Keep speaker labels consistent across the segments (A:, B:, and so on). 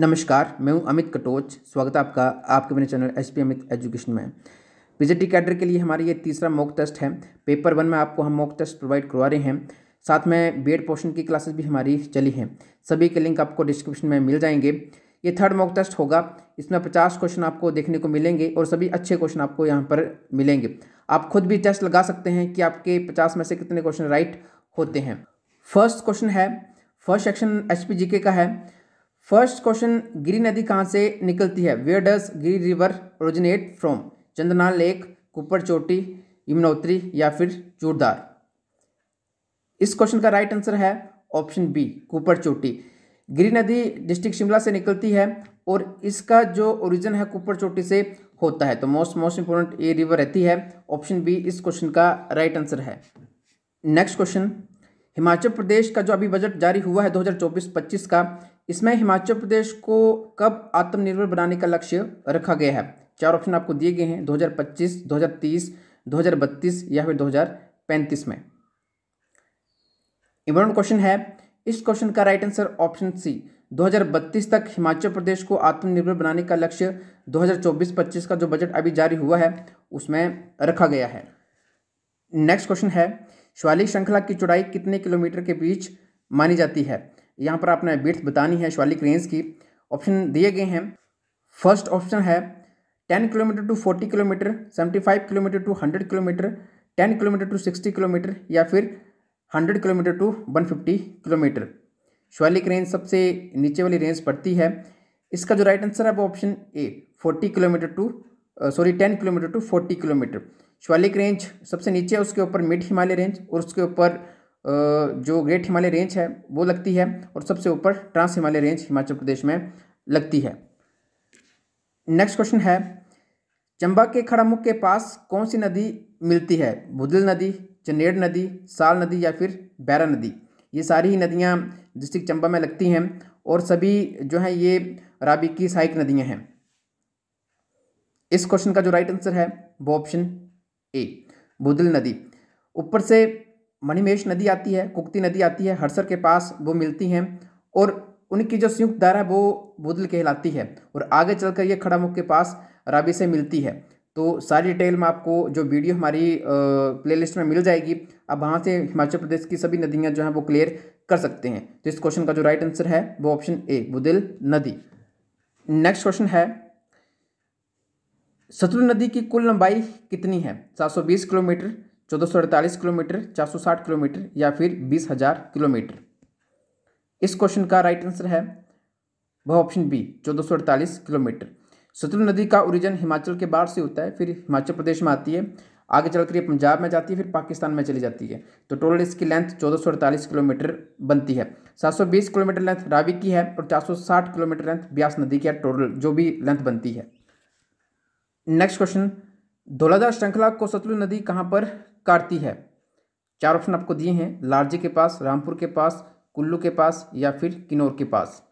A: नमस्कार मैं हूं अमित कटोच स्वागत है आपका आपके मेरे चैनल एस अमित एजुकेशन में पीजीटी कैडर के लिए हमारा ये तीसरा मॉक टेस्ट है पेपर वन में आपको हम मॉक टेस्ट प्रोवाइड करवा रहे हैं साथ में बी एड पोर्शन की क्लासेस भी हमारी चली हैं सभी के लिंक आपको डिस्क्रिप्शन में मिल जाएंगे ये थर्ड मॉक टेस्ट होगा इसमें पचास क्वेश्चन आपको देखने को मिलेंगे और सभी अच्छे क्वेश्चन आपको यहाँ पर मिलेंगे आप खुद भी टेस्ट लगा सकते हैं कि आपके पचास में से कितने क्वेश्चन राइट होते हैं फर्स्ट क्वेश्चन है फर्स्ट सेक्शन एच का है फर्स्ट क्वेश्चन गिरी नदी कहाँ से निकलती है where does Giri river originate from Chandranal lake Kupar चोटी यमुनोत्री या फिर चूड़दार इस क्वेश्चन का राइट आंसर है ऑप्शन बी कुपर चोटी गिरी नदी डिस्ट्रिक्ट शिमला से निकलती है और इसका जो ओरिजिन है कुपर चोटी से होता है तो मोस्ट मोस्ट इंपोर्टेंट ये रिवर रहती है ऑप्शन बी इस क्वेश्चन का राइट आंसर है नेक्स्ट क्वेश्चन हिमाचल प्रदेश का जो अभी बजट जारी हुआ है 2024-25 का इसमें हिमाचल प्रदेश को कब आत्मनिर्भर बनाने का लक्ष्य रखा गया है चार ऑप्शन आपको दिए गए हैं 2025, 2030, 2032 या फिर 2035 में इम्पोर्टेंट क्वेश्चन है इस क्वेश्चन का राइट आंसर ऑप्शन सी 2032 तक हिमाचल प्रदेश को आत्मनिर्भर बनाने का लक्ष्य 2024-25 का जो बजट अभी जारी हुआ है उसमें रखा गया है नेक्स्ट क्वेश्चन है शिवालिक श्रृंखला की चौड़ाई कितने किलोमीटर के बीच मानी जाती है यहाँ पर आपने बिट्स बतानी है शिवालिक रेंज की ऑप्शन दिए गए हैं फर्स्ट ऑप्शन है ten kilometre to forty kilometre seventy five kilometre to hundred kilometre ten kilometre to sixty kilometre या फिर hundred kilometre to one fifty kilometre Shivalik range सबसे नीचे वाली रेंज पड़ती है इसका जो राइट आंसर है वो option A forty kilometre to sorry ten kilometre to forty kilometre Shivalik range सबसे नीचे उसके ऊपर मिड हिमालय रेंज और उसके ऊपर जो ग्रेट हिमालय रेंज है वो लगती है और सबसे ऊपर ट्रांस हिमालय रेंज हिमाचल प्रदेश में लगती है नेक्स्ट क्वेश्चन है चंबा के खड़ामुख के पास कौन सी नदी मिलती है भुदल नदी चनेड़ नदी साल नदी या फिर बैरा नदी ये सारी ही नदियाँ डिस्ट्रिक्ट चंबा में लगती हैं और सभी जो हैं ये राबी की सहायक नदियाँ हैं इस क्वेश्चन का जो राइट आंसर है वो ऑप्शन ए भुदल नदी ऊपर से मणिमेश नदी आती है कुक्ती नदी आती है हरसर के पास वो मिलती हैं और उनकी जो संयुक्त दर है वो बुदल कहलाती है और आगे चलकर ये खड़ा मुख के पास राबी से मिलती है तो सारी डिटेल में आपको जो वीडियो हमारी प्लेलिस्ट में मिल जाएगी आप वहाँ से हिमाचल प्रदेश की सभी नदियाँ जो हैं वो क्लियर कर सकते हैं तो इस क्वेश्चन का जो राइट आंसर है वो ऑप्शन ए बुदिल नदी नेक्स्ट क्वेश्चन है सतलुज नदी की कुल लंबाई कितनी है 720 किलोमीटर चौदह सौ अड़तालीस किलोमीटर चार सौ साठ किलोमीटर या फिर बीस हज़ार किलोमीटर इस क्वेश्चन का राइट आंसर है वह ऑप्शन बी चौदह सौ अड़तालीस किलोमीटर सतलुज नदी का ओरिजिन हिमाचल के बाहर से होता है फिर हिमाचल प्रदेश में आती है आगे चलकर ये पंजाब में जाती है फिर पाकिस्तान में चली जाती है तो टोटल इसकी लेंथ चौदह किलोमीटर बनती है 720 किलोमीटर लेंथ रावी की है और 460 किलोमीटर लेंथ ब्यास नदी की है टोटल जो भी लेंथ बनती है नेक्स्ट क्वेश्चन धोलाधार श्रृंखला को सतलुज नदी कहाँ पर काटती है चार ऑप्शन आपको दिए हैं लारजी के पास रामपुर के पास कुल्लू के पास या फिर किन्नौर के पास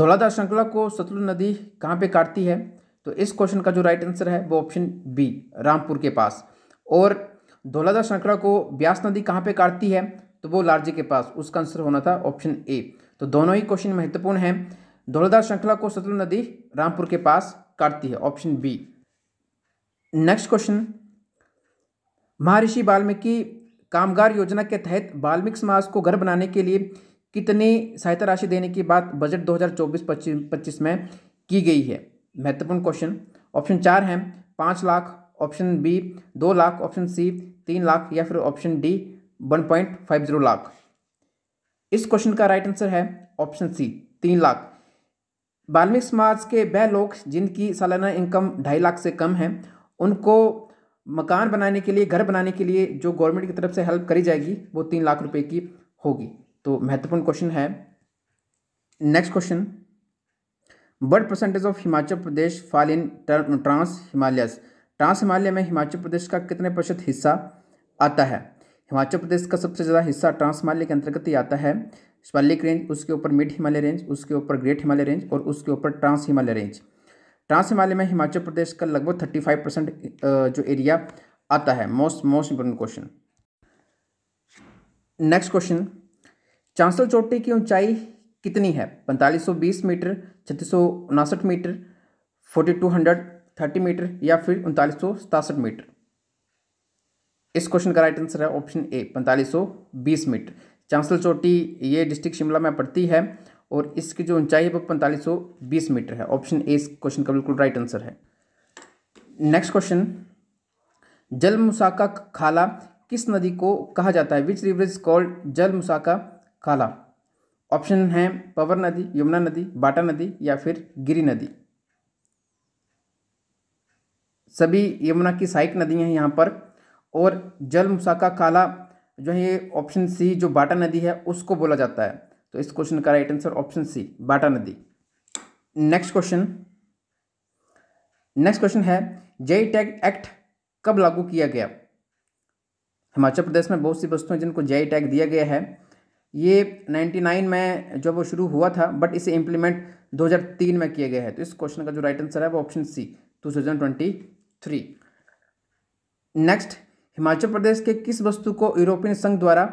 A: धौलाधार श्रृंखला को सतलुज नदी कहाँ पे काटती है तो इस क्वेश्चन का जो राइट आंसर है वो ऑप्शन बी रामपुर के पास और धौलाधार श्रृंखला को ब्यास नदी कहाँ पे काटती है तो वो लारजे के पास उसका आंसर होना था ऑप्शन ए तो दोनों ही क्वेश्चन महत्वपूर्ण हैं धौलाधार श्रृंखला को सतलुज नदी रामपुर के पास काटती है ऑप्शन बी नेक्स्ट क्वेश्चन महर्षि वाल्मीकि कामगार योजना के तहत वाल्मीकि समाज को घर बनाने के लिए कितनी सहायता राशि देने की बात बजट 2024-25 में की गई है महत्वपूर्ण क्वेश्चन ऑप्शन चार है पाँच लाख ऑप्शन बी दो लाख ऑप्शन सी तीन लाख या फिर option D one point five zero lakh इस क्वेश्चन का राइट आंसर है ऑप्शन सी तीन लाख बाल्मिक समाज के वह लोग जिनकी सालाना इनकम ढाई लाख से कम है उनको मकान बनाने के लिए घर बनाने के लिए जो गवर्नमेंट की तरफ से हेल्प करी जाएगी वो तीन लाख रुपए की होगी तो महत्वपूर्ण क्वेश्चन है नेक्स्ट क्वेश्चन बर्ड percentage of Himachal Pradesh fall in trans Himalayas trans Himalaya में हिमाचल प्रदेश का कितने प्रतिशत हिस्सा आता है हिमाचल प्रदेश का सबसे ज़्यादा हिस्सा ट्रांस हिमालय के अंतर्गत ही आता है स्पालिक रेंज उसके ऊपर मिड हिमालय रेंज उसके ऊपर ग्रेट हिमालय रेंज और उसके ऊपर trans Himalaya range trans Himalaya में हिमाचल प्रदेश का लगभग थर्टी फाइव परसेंट जो एरिया आता है most most important question next question Chanshal चोटी की ऊंचाई कितनी है पैंतालीस सौ बीस मीटर छत्तीस सौ उनासठ metre forty two hundred thirty metre या फिर उनतालीस सौ सतासठ मीटर इस क्वेश्चन का राइट आंसर है ऑप्शन ए पैंतालीस सौ बीस मीटर चांसल चोटी ये डिस्ट्रिक्ट शिमला में पड़ती है और इसकी जो ऊंचाई है वो पैंतालीस सौ बीस मीटर है ऑप्शन ए इस क्वेश्चन का बिल्कुल राइट आंसर है नेक्स्ट क्वेश्चन जल मुसाका खाला किस नदी को कहा जाता है विच रिवर इज कॉल्ड जल मुसाका खाला ऑप्शन है पवर नदी यमुना नदी बाटा नदी या फिर गिरी नदी सभी यमुना की सहायक नदियां हैं यहाँ पर और जल मुसाका काला जो है ये ऑप्शन सी जो बाटा नदी है उसको बोला जाता है तो इस क्वेश्चन का right answer option C Bata नदी नेक्स्ट क्वेश्चन नेक्स्ट क्वेश्चन है जेई टैग एक्ट कब लागू किया गया हिमाचल प्रदेश में बहुत सी वस्तुएं जिनको जेई टैग e दिया गया है ये 99 में जब वो शुरू हुआ था बट इसे हजार 2003 में किया गया है तो इस क्वेश्चन का जो राइट आंसर है वो option C 2023 next Himachal Pradesh के किस वस्तु को यूरोपियन संघ द्वारा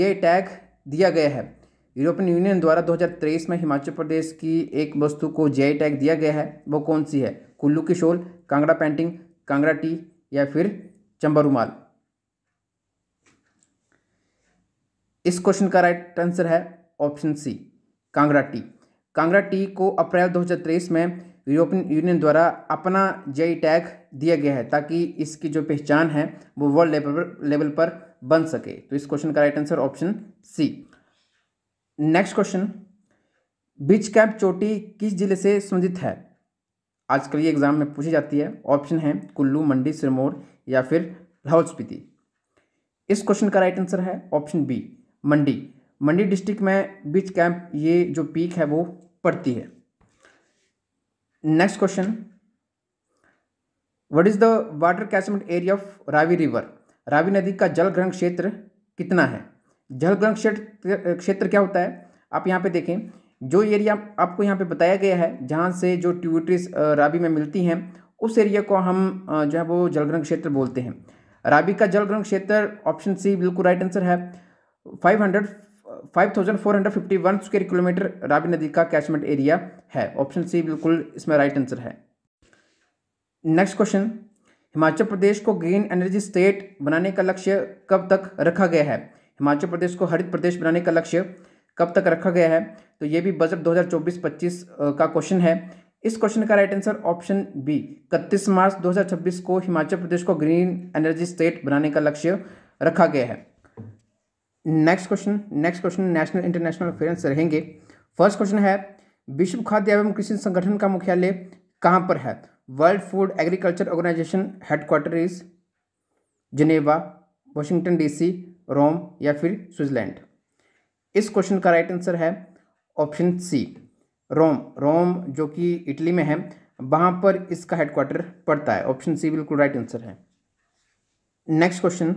A: जे टैग e दिया गया है यूरोपियन यूनियन द्वारा 2023 में हिमाचल प्रदेश की एक वस्तु को जे टैग दिया गया है वो कौन सी है कुल्लू की shawl Kangra painting Kangra tea या फिर चंबा रुमाल इस क्वेश्चन का राइट आंसर है option C Kangra tea Kangra tea को अप्रैल 2023 में यूरोपियन यूनियन द्वारा अपना जेई टैग दिया गया है ताकि इसकी जो पहचान है वो वर्ल्ड लेवल पर बन सके तो इस क्वेश्चन का right answer option C next question बीच कैंप चोटी किस जिले से संबंधित है आजकल ये एग्जाम में पूछी जाती है ऑप्शन है कुल्लू मंडी सिरमौर या फिर लाहौल स्पीति इस क्वेश्चन का राइट आंसर है option B Mandi Mandi district में बीच कैंप ये जो पीक है वो पड़ती है next question what is the water catchment area of Ravi river Ravi नदी का जल ग्रहण क्षेत्र कितना है जल ग्रहण क्षेत्र क्षेत्र क्या होता है आप यहाँ पे देखें जो एरिया आपको यहाँ पे बताया गया है जहाँ से जो ट्यूटरीज राबी में मिलती हैं उस एरिया को हम जो है वो ग्रहण क्षेत्र बोलते हैं राबी का जल ग्रहण क्षेत्र ऑप्शन सी बिल्कुल राइट आंसर है five hundred five thousand four hundred fifty one square kilometre Ravi नदी का कैचमेंट एरिया है ऑप्शन सी बिल्कुल इसमें राइट आंसर है नेक्स्ट क्वेश्चन हिमाचल प्रदेश को ग्रीन एनर्जी स्टेट बनाने का लक्ष्य कब तक रखा गया है हिमाचल प्रदेश को हरित प्रदेश बनाने का लक्ष्य कब तक रखा गया है तो ये भी बजट 2024-25 का क्वेश्चन है इस क्वेश्चन का राइट आंसर ऑप्शन बी इकतीस मार्च 2026 को हिमाचल प्रदेश को ग्रीन एनर्जी स्टेट बनाने का लक्ष्य रखा गया है next question next question national international affairs रहेंगे फर्स्ट क्वेश्चन है विश्व खाद्य एवं कृषि संगठन का मुख्यालय कहाँ पर है world food agriculture organisation headquarter is Geneva Washington DC Rome या फिर स्विट्जरलैंड इस क्वेश्चन का राइट आंसर है ऑप्शन सी रोम रोम जो कि इटली में है वहाँ पर इसका हेडक्वार्टर पड़ता है ऑप्शन सी बिल्कुल राइट आंसर है नेक्स्ट क्वेश्चन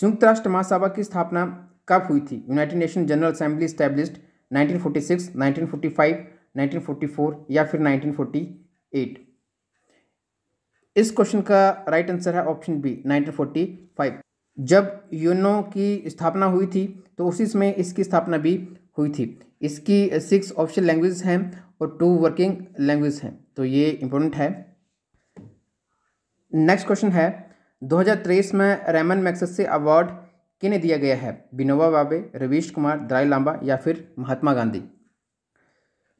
A: संयुक्त राष्ट्र महासभा की स्थापना कब हुई थी United Nation General Assembly established 1946, 1945, 1944 या फिर 1948 इस क्वेश्चन का राइट आंसर है ऑप्शन बी 1945 जब यूनो की स्थापना हुई थी तो उसी समय इसकी स्थापना भी हुई थी इसकी सिक्स ऑफिशियल लैंग्वेज हैं और टू वर्किंग लैंग्वेज हैं तो ये इम्पोर्टेंट है नेक्स्ट क्वेश्चन है 2023 में रेमन मैक्सेस से अवार्ड किन्हें दिया गया है विनोबा बाबे रवीश कुमार द्राई लांबा या फिर महात्मा गांधी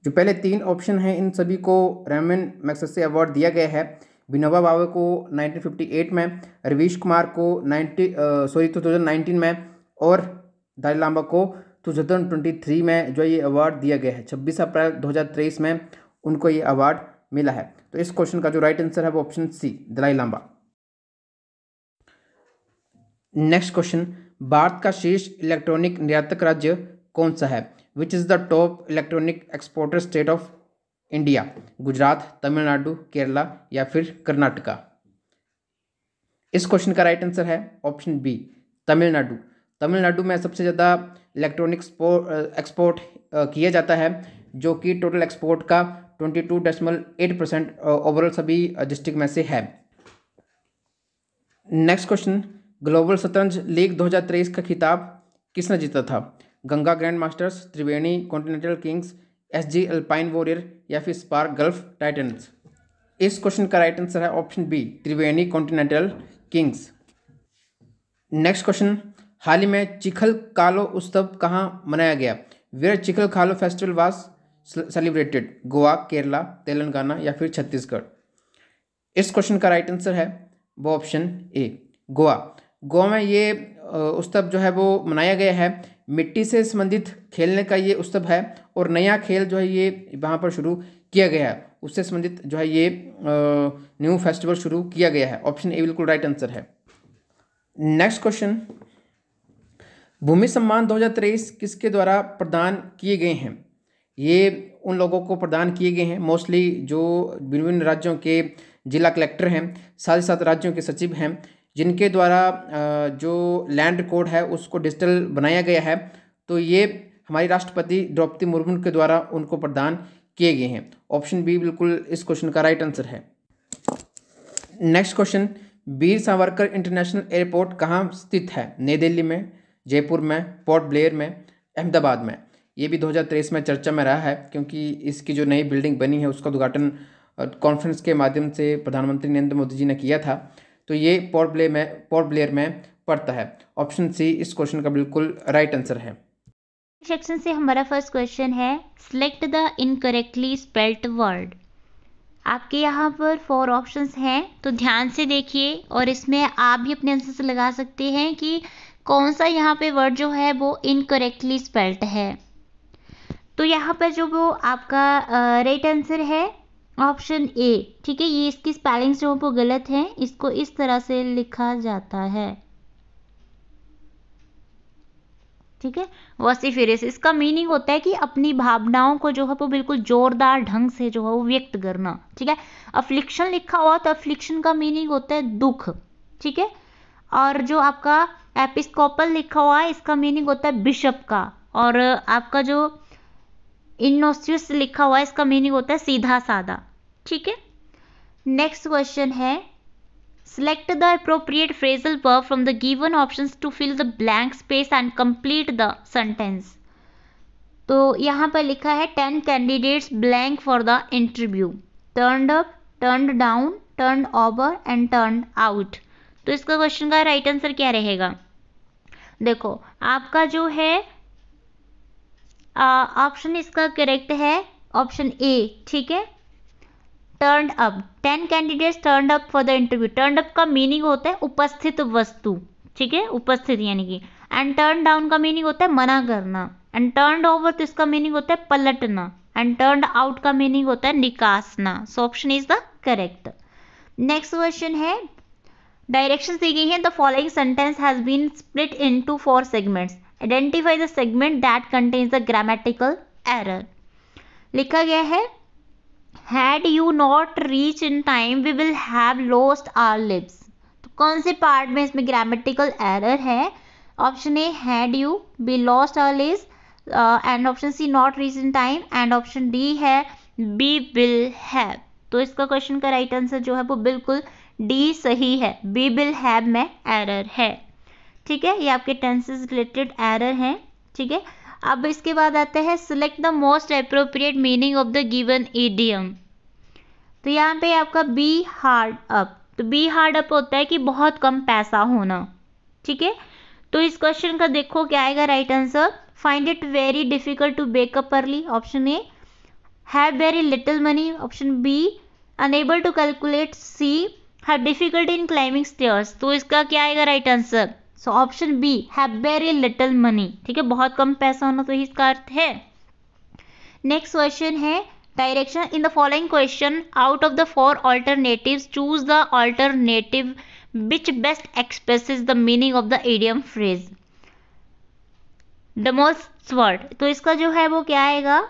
A: जो पहले तीन ऑप्शन हैं इन सभी को रेमन मैक्सेस से अवार्ड दिया गया है विनोबा भावे को 1958 में रवीश कुमार को 90 सॉरी टू थाउजेंड में और दाली लांबा को थ्री में जो ये अवार्ड दिया गया है 26 अप्रैल 2023 में उनको ये अवार्ड मिला है तो इस क्वेश्चन का जो राइट आंसर है वो option C Dalai Lama next question Bharat का शीर्ष इलेक्ट्रॉनिक निर्यातक राज्य कौन सा है which is the top electronic exporter state of India Gujarat Tamil Nadu Kerala या फिर कर्नाटका इस क्वेश्चन का राइट आंसर है ऑप्शन बी तमिलनाडु तमिलनाडु में सबसे ज़्यादा इलेक्ट्रॉनिक्स एक्सपोर्ट किया जाता है जो कि टोटल एक्सपोर्ट का twenty two decimal eight percent overall सभी डिस्ट्रिक्ट में से है नेक्स्ट क्वेश्चन ग्लोबल शतरंज लीग 2023 का खिताब किसने जीता था Ganga grand masters Triveni continental kings S G alpine warrior या फिर स्पार्क गल्फ टाइटन्स इस क्वेश्चन का राइट आंसर है option B Triveni continental kings next question हाल ही में चिखल कालो उत्सव कहाँ मनाया गया where Chikhal Kalo festival was celebrated Goa Kerala Telangana या फिर छत्तीसगढ़ इस क्वेश्चन का राइट आंसर है वो ऑप्शन ए गोवा गोवा में ये उत्सव जो है वो मनाया गया है मिट्टी से संबंधित खेलने का ये उत्सव है और नया खेल जो है ये वहाँ पर शुरू किया गया है उससे संबंधित जो है ये न्यू फेस्टिवल शुरू किया गया है ऑप्शन ए बिल्कुल राइट आंसर है नेक्स्ट क्वेश्चन भूमि सम्मान 2023 किसके द्वारा प्रदान किए गए हैं ये उन लोगों को प्रदान किए गए हैं मोस्टली जो विभिन्न राज्यों के जिला कलेक्टर हैं साथ ही साथ राज्यों के सचिव हैं जिनके द्वारा जो लैंड कोड है उसको डिजिटल बनाया गया है तो ये हमारी राष्ट्रपति द्रौपदी मुर्मू के द्वारा उनको प्रदान किए गए हैं ऑप्शन बी बिल्कुल इस क्वेश्चन का राइट आंसर है next question Veer Savarkar international airport कहाँ स्थित है नई दिल्ली में जयपुर में पोर्ट ब्लेयर में अहमदाबाद में ये भी 2023 में चर्चा में रहा है क्योंकि इसकी जो नई बिल्डिंग बनी है उसका उद्घाटन कॉन्फ्रेंस के माध्यम से प्रधानमंत्री नरेंद्र मोदी जी ने किया था तो ये पोर्ट ब्लेयर में पोर्ट ब्लेयर में पड़ता है ऑप्शन सी इस क्वेश्चन का बिल्कुल राइट आंसर है
B: सेक्शन से हमारा फर्स्ट क्वेश्चन है select the incorrectly spelt word आपके यहाँ पर फोर ऑप्शंस हैं तो ध्यान से देखिए और इसमें आप भी अपने आंसर से लगा सकते हैं कि कौन सा यहाँ पे वर्ड जो है वो इनकरेक्टली स्पेल्ट है तो यहाँ पर जो वो आपका राइट आंसर है ऑप्शन ए ठीक है ये इसकी स्पेलिंग्स जो वो गलत हैं इसको इस तरह से लिखा जाता है ठीक है वसी फिर इसका मीनिंग होता है कि अपनी भावनाओं को जो है वो बिल्कुल जोरदार ढंग से जो है वो व्यक्त करना ठीक है अफ्लिक्शन लिखा हुआ तो अफ्लिक्शन का मीनिंग होता है दुख ठीक है और जो आपका एपिस्कोपल लिखा हुआ है इसका मीनिंग होता है बिशप का और आपका जो इनोस्यूस लिखा हुआ है इसका मीनिंग होता है सीधा साधा ठीक है नेक्स्ट क्वेश्चन है select the appropriate phrasal verb from the given option to fill the blank space and complete the sentence तो यहाँ पर लिखा है ten candidates blank for the interview turn up turn down turn over and turn out तो इसका question का right answer क्या रहेगा देखो आपका जो है ऑप्शन इसका करेक्ट है ऑप्शन ए ठीक है turn up ten candidates turn up for the interview turn up का मीनिंग होता है उपस्थित वस्तु ठीक है उपस्थित यानी कि एंड टर्न डाउन का मीनिंग होता है मना करना एंड टर्न ओवर तो इसका मीनिंग होता है पलटना एंड टर्न आउट का मीनिंग होता है निकासना so option is the correct next question है डायरेक्शन दी गई है the following sentence has been split into four segments identify the segment that contains the grammatical error लिखा गया है had you not reach in time we will have lost our lips तो कौन से part में इसमें grammatical error है option A had you B lost our lips and option C not reach in time and option D है B will have तो इसका question का राइट आंसर जो है वो बिल्कुल डी सही है बी विल हैव में एरर है ठीक है ये आपके टेंसेज रिलेटेड एरर हैं ठीक है अब इसके बाद आता है select the most appropriate meaning of the given idiom तो यहाँ पे आपका बी हार्ड अप तो बी हार्ड अप होता है कि बहुत कम पैसा होना ठीक है तो इस क्वेश्चन का देखो क्या आएगा right answer find it very difficult to wake up early option A have very little money option B unable to calculate C have difficult in climbing stairs तो इसका क्या आएगा right answer so option B have very little money ठीक है बहुत कम पैसा होना तो ही इसका अर्थ है नेक्स्ट क्वेश्चन है direction in the following question out of the four alternative choose the alternative which best express the meaning of the idiom phrase the most sword तो इसका जो है वो क्या आएगा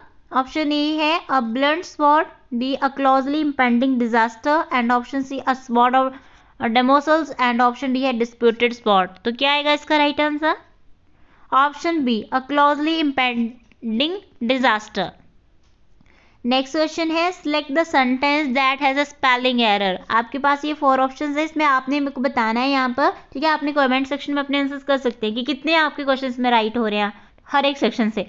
B: ऑप्शन ए है a blunt sword B a closely impending disaster and option C a sword of और Damocles and option D है डिस्प्यूटेड स्पॉट तो क्या आएगा इसका right answer option B a closely impending disaster next question है select the sentence that has a spelling error आपके पास ये फोर ऑप्शन है इसमें आपने मेरे को बताना है यहाँ पर ठीक है आपने कमेंट सेक्शन में अपने आंसर्स कर सकते हैं कि कितने आपके क्वेश्चन में राइट हो रहे हैं हर एक सेक्शन से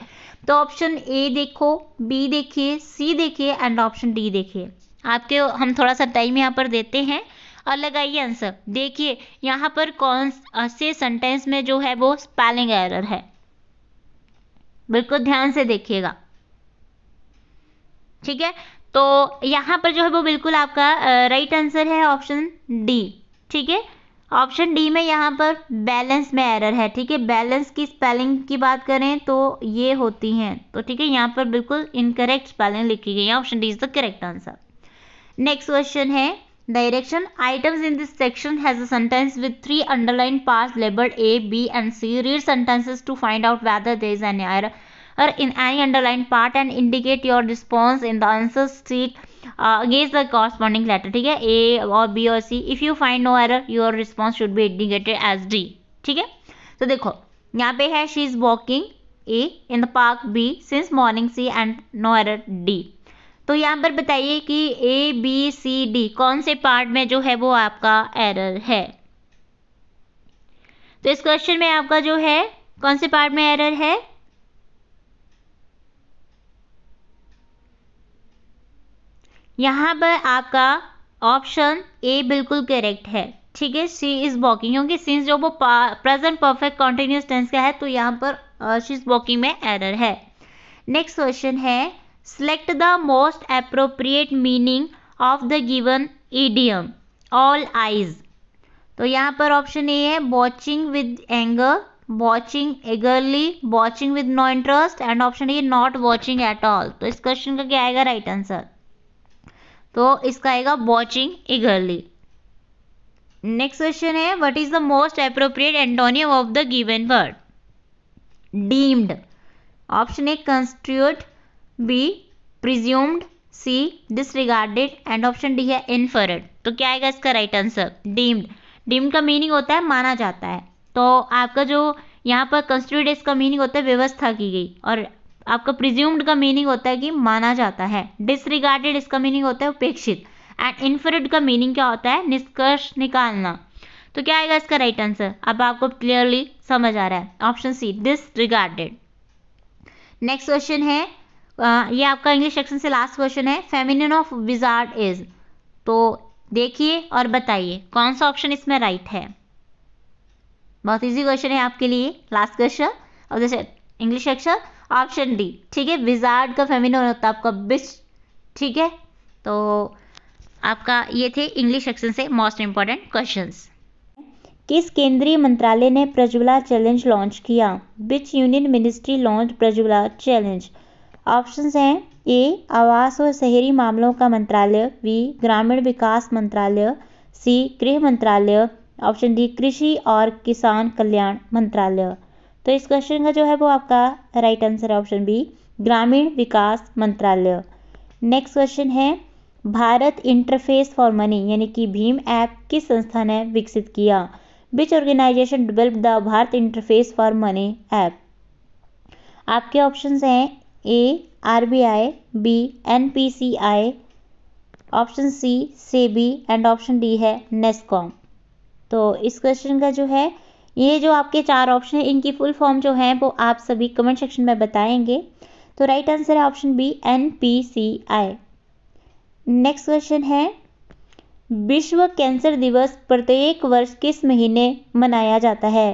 B: तो ऑप्शन ए देखो बी देखिए सी देखिए एंड ऑप्शन डी देखिए आपके हम थोड़ा सा टाइम यहाँ पर देते हैं और लगाइए आंसर देखिए यहाँ पर कौन से सेंटेंस में जो है वो स्पेलिंग एरर है बिल्कुल ध्यान से देखिएगा ठीक है तो यहाँ पर जो है वो बिल्कुल आपका राइट आंसर है ऑप्शन डी ठीक है ऑप्शन डी में यहाँ पर बैलेंस में एरर है ठीक है बैलेंस की स्पेलिंग की बात करें तो ये होती हैं तो ठीक है यहाँ पर बिल्कुल इनकरेक्ट स्पेलिंग लिखी गई है option D is the correct answer next question है Direction items in this section has a sentence with three underlined parts labeled A, B and C. Read sentences to find out whether there is an error in any underlined part and indicate your response in the answer sheet uh, against the corresponding letter. Okay, A or B or C. If you find no error, your response should be indicated as D. Okay. So, तो Here, she is walking A in the park B since morning C and no error D. तो यहाँ पर बताइए कि A B C D कौन से part में जो है वो आपका एरर है तो इस क्वेश्चन में आपका जो है कौन से पार्ट में एरर है यहां पर आपका ऑप्शन ए बिल्कुल करेक्ट है ठीक है सी इज़ वॉकिंग क्योंकि सिंस जो वो प्रेजेंट परफेक्ट कॉन्टिन्यूस टेंस का है तो यहां पर शी इज़ वॉकिंग में एरर है नेक्स्ट क्वेश्चन है Select the most appropriate meaning of the given idiom. All eyes. तो यहाँ पर ऑप्शन ए है watching with anger watching eagerly watching with no interest and option A not watching at all तो इस question का क्या आएगा राइट right आंसर तो इसका आएगा वॉचिंग एगरली नेक्स्ट क्वेश्चन है what is the most appropriate antonym of the given word deemed option A constitute B presumed C disregarded and option D है इनफरड तो क्या आएगा इसका राइट आंसर डीम्ड डीम्ड का मीनिंग होता है माना जाता है तो आपका जो यहाँ पर कंस्टिट्यूट इसका मीनिंग होता है व्यवस्था की गई और आपका प्रिज्यूम्ड का मीनिंग होता है कि माना जाता है डिसरिगार्डेड इसका मीनिंग होता है उपेक्षित एंड इनफरड का मीनिंग क्या होता है निष्कर्ष निकालना तो क्या आएगा इसका राइट आंसर अब आपको क्लियरली समझ आ रहा है option C disregarded next question है ये आपका इंग्लिश सेक्शन से लास्ट क्वेश्चन है फेमिनिन ऑफ विजार्ड इज तो देखिए और बताइए कौन सा ऑप्शन इसमें राइट है बहुत इजी क्वेश्चन है आपके लिए लास्ट क्वेश्चन और जैसे इंग्लिश अक्षर ऑप्शन डी ठीक है विजार्ड का फेमिनिन होता है आपका बिच ठीक है तो आपका ये थे इंग्लिश एक्शन से मोस्ट इंपॉर्टेंट क्वेश्चन किस केंद्रीय मंत्रालय ने प्रज्वला चैलेंज लॉन्च किया which union ministry launch Prajwala challenge option हैं ए आवास और शहरी मामलों का मंत्रालय बी ग्रामीण विकास मंत्रालय सी गृह मंत्रालय ऑप्शन डी कृषि और किसान कल्याण मंत्रालय तो इस क्वेश्चन का जो है वो आपका राइट आंसर है ऑप्शन बी ग्रामीण विकास मंत्रालय नेक्स्ट क्वेश्चन है भारत इंटरफेस फॉर मनी यानी कि भीम ऐप किस संस्था ने विकसित किया which organisation develop the Bharat interface for money app आपके ऑप्शंस हैं A R B I B N P C I option C से बी एंड ऑप्शन डी है नेस्कॉम तो इस क्वेश्चन का जो है ये जो आपके चार ऑप्शन हैं इनकी फुल फॉर्म जो है वो आप सभी कमेंट सेक्शन में बताएंगे तो राइट आंसर है option B N P C I next question है विश्व कैंसर दिवस प्रत्येक वर्ष किस महीने मनाया जाता है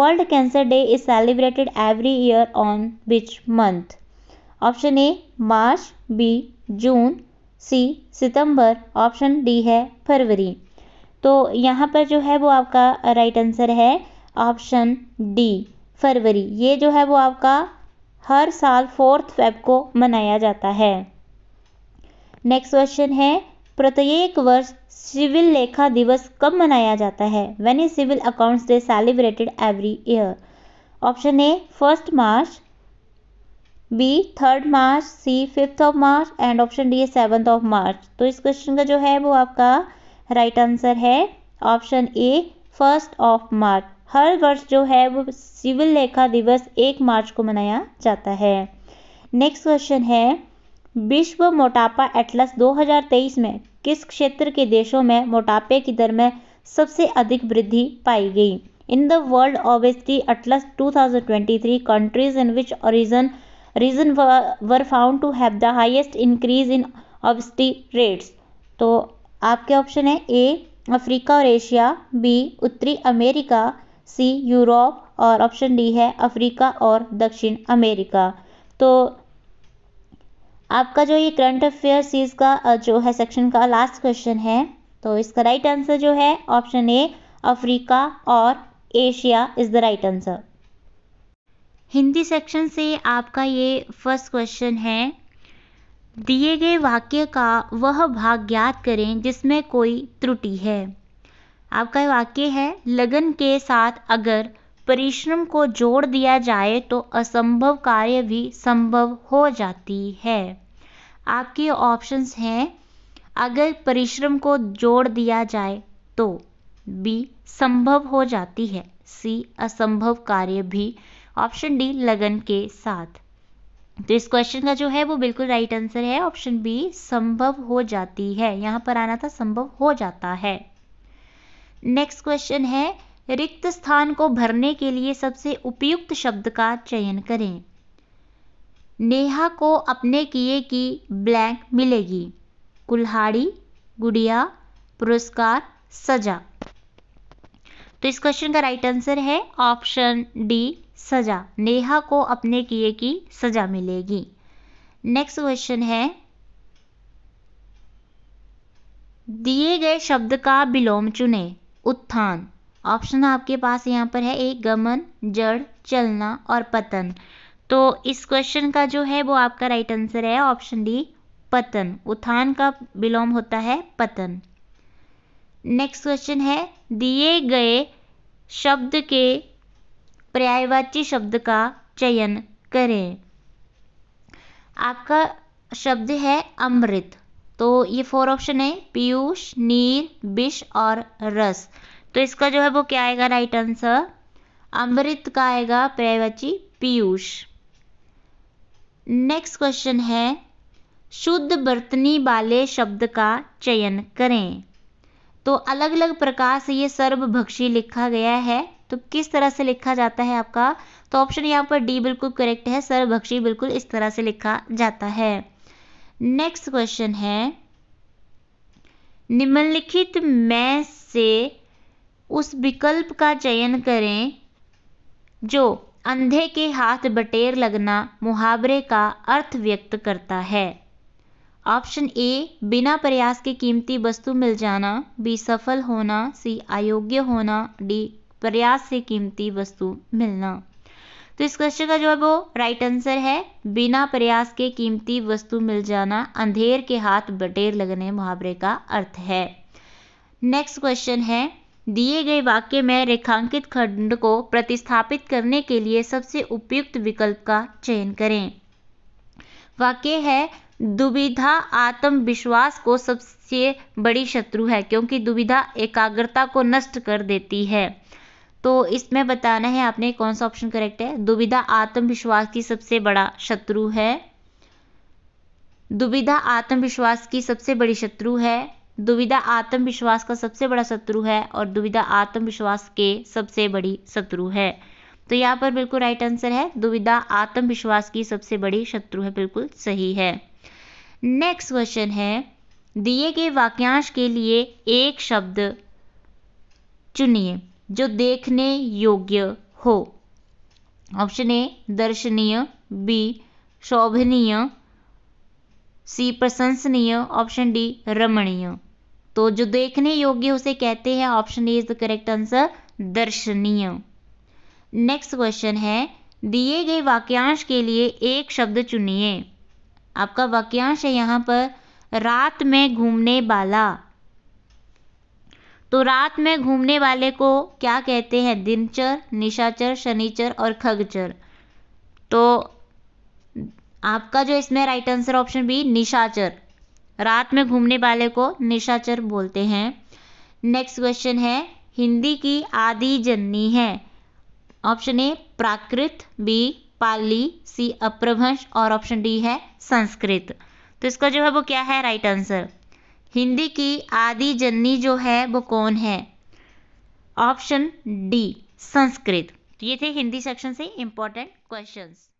B: world cancer day is celebrated every year on which month option A March B June C सितंबर ऑप्शन डी है फरवरी तो यहाँ पर जो है वो आपका राइट आंसर है ऑप्शन डी फरवरी ये जो है वो आपका हर साल फोर्थ फेब को मनाया जाता है नेक्स्ट क्वेश्चन है प्रत्येक वर्ष सिविल लेखा दिवस कब मनाया जाता है when is civil accounts day celebrated every year option A first March B third March C fifth of March and option D seventh of March तो इस क्वेश्चन का जो है वो आपका राइट right आंसर है option A first of March हर वर्ष जो है वो सिविल लेखा दिवस एक मार्च को मनाया जाता है नेक्स्ट क्वेश्चन है विश्व मोटापा एटलस 2023 में किस क्षेत्र के देशों में मोटापे की दर में सबसे अधिक वृद्धि पाई गई in the world obesity atlas 2023 countries in which origin region were found to have the highest increase in obesity rates तो आपके ऑप्शन है ए अफ्रीका और एशिया बी उत्तरी अमेरिका सी यूरोप और ऑप्शन डी है अफ्रीका और दक्षिण America तो आपका जो ये करंट अफेयर सीज का जो है सेक्शन का लास्ट क्वेश्चन है तो इसका राइट आंसर जो है ऑप्शन ए अफ्रीका और Asia is the right answer Hindi section से आपका ये फर्स्ट क्वेश्चन है दिए गए वाक्य का वह भाग ज्ञात करें जिसमें कोई त्रुटि है आपका वाक्य है लगन के साथ अगर परिश्रम को जोड़ दिया जाए तो असंभव कार्य भी संभव हो जाती है आपके ऑप्शंस हैं अगर परिश्रम को जोड़ दिया जाए तो बी संभव हो जाती है सी असंभव कार्य भी ऑप्शन डी लगन के साथ तो इस क्वेश्चन का जो है वो बिल्कुल राइट आंसर है ऑप्शन बी संभव हो जाती है यहां पर आना था संभव हो जाता है नेक्स्ट क्वेश्चन है रिक्त स्थान को भरने के लिए सबसे उपयुक्त शब्द का चयन करें नेहा को अपने किए की ब्लैंक मिलेगी कुल्हाड़ी गुड़िया पुरस्कार सजा तो इस क्वेश्चन का राइट आंसर है ऑप्शन डी सजा नेहा को अपने किए की सजा मिलेगी नेक्स्ट क्वेश्चन है दिए गए शब्द का विलोम चुने उत्थान ऑप्शन आपके पास यहाँ पर है एक गमन जड़ चलना और पतन तो इस क्वेश्चन का जो है वो आपका राइट आंसर है ऑप्शन डी पतन उत्थान का विलोम होता है पतन नेक्स्ट क्वेश्चन है दिए गए शब्द के पर्यायवाची शब्द का चयन करें आपका शब्द है अमृत तो ये फोर ऑप्शन है पीयूष नीर विष और रस तो इसका जो है वो क्या आएगा राइट आंसर अमृत का आएगा पर्यायवाची पीयूष नेक्स्ट क्वेश्चन है शुद्ध बर्तनी वाले शब्द का चयन करें तो अलग अलग प्रकार से ये सर्वभक्षी लिखा गया है तो किस तरह से लिखा जाता है आपका तो ऑप्शन यहाँ पर डी बिल्कुल करेक्ट है सर्वभक्षी बिल्कुल इस तरह से लिखा जाता है नेक्स्ट क्वेश्चन है निम्नलिखित में से उस विकल्प का चयन करें जो अंधे के हाथ बटेर लगना मुहावरे का अर्थ व्यक्त करता है ऑप्शन ए बिना प्रयास के कीमती वस्तु मिल जाना बी सफल होना सी अयोग्य होना डी प्रयास से कीमती वस्तु मिलना तो इस क्वेश्चन का जो है वो राइट आंसर है बिना प्रयास के कीमती वस्तु मिल जाना अंधेर के हाथ बटेर लगने मुहावरे का अर्थ है नेक्स्ट क्वेश्चन है दिए गए वाक्य में रेखांकित खंड को प्रतिस्थापित करने के लिए सबसे उपयुक्त विकल्प का चयन करें वाक्य है दुविधा आत्मविश्वास को सबसे बड़ी शत्रु है क्योंकि दुविधा एकाग्रता को नष्ट कर देती है तो इसमें बताना है आपने कौन सा ऑप्शन करेक्ट है दुविधा आत्मविश्वास की सबसे बड़ा शत्रु है दुविधा आत्मविश्वास की सबसे बड़ी शत्रु है दुविधा आत्मविश्वास का सबसे बड़ा शत्रु है और दुविधा आत्मविश्वास के सबसे बड़ी शत्रु है तो यहाँ पर बिल्कुल राइट आंसर है दुविधा आत्मविश्वास की सबसे बड़ी शत्रु है बिल्कुल सही है नेक्स्ट क्वेश्चन है दिए गए वाक्यांश के लिए एक शब्द चुनिए जो देखने योग्य हो ऑप्शन ए दर्शनीय बी शोभनीय सी प्रशंसनीय ऑप्शन डी रमणीय तो जो देखने योग्य उसे कहते हैं option A is the correct answer दर्शनीय नेक्स्ट क्वेश्चन है दिए गए वाक्यांश के लिए एक शब्द चुनिए आपका वाक्यांश है यहाँ पर रात में घूमने वाला तो रात में घूमने वाले को क्या कहते हैं दिनचर निशाचर शनिचर और खगचर तो आपका जो इसमें राइट आंसर ऑप्शन बी निशाचर रात में घूमने वाले को निशाचर बोलते हैं नेक्स्ट क्वेश्चन है हिंदी की आदि जननी है ऑप्शन ए प्राकृत बी पाली सी अप्रभंश और ऑप्शन डी है संस्कृत तो इसका जो है वो क्या है राइट आंसर हिंदी की आदि जननी जो है वो कौन है ऑप्शन डी संस्कृत तो ये थे हिंदी सेक्शन से इंपॉर्टेंट क्वेश्चंस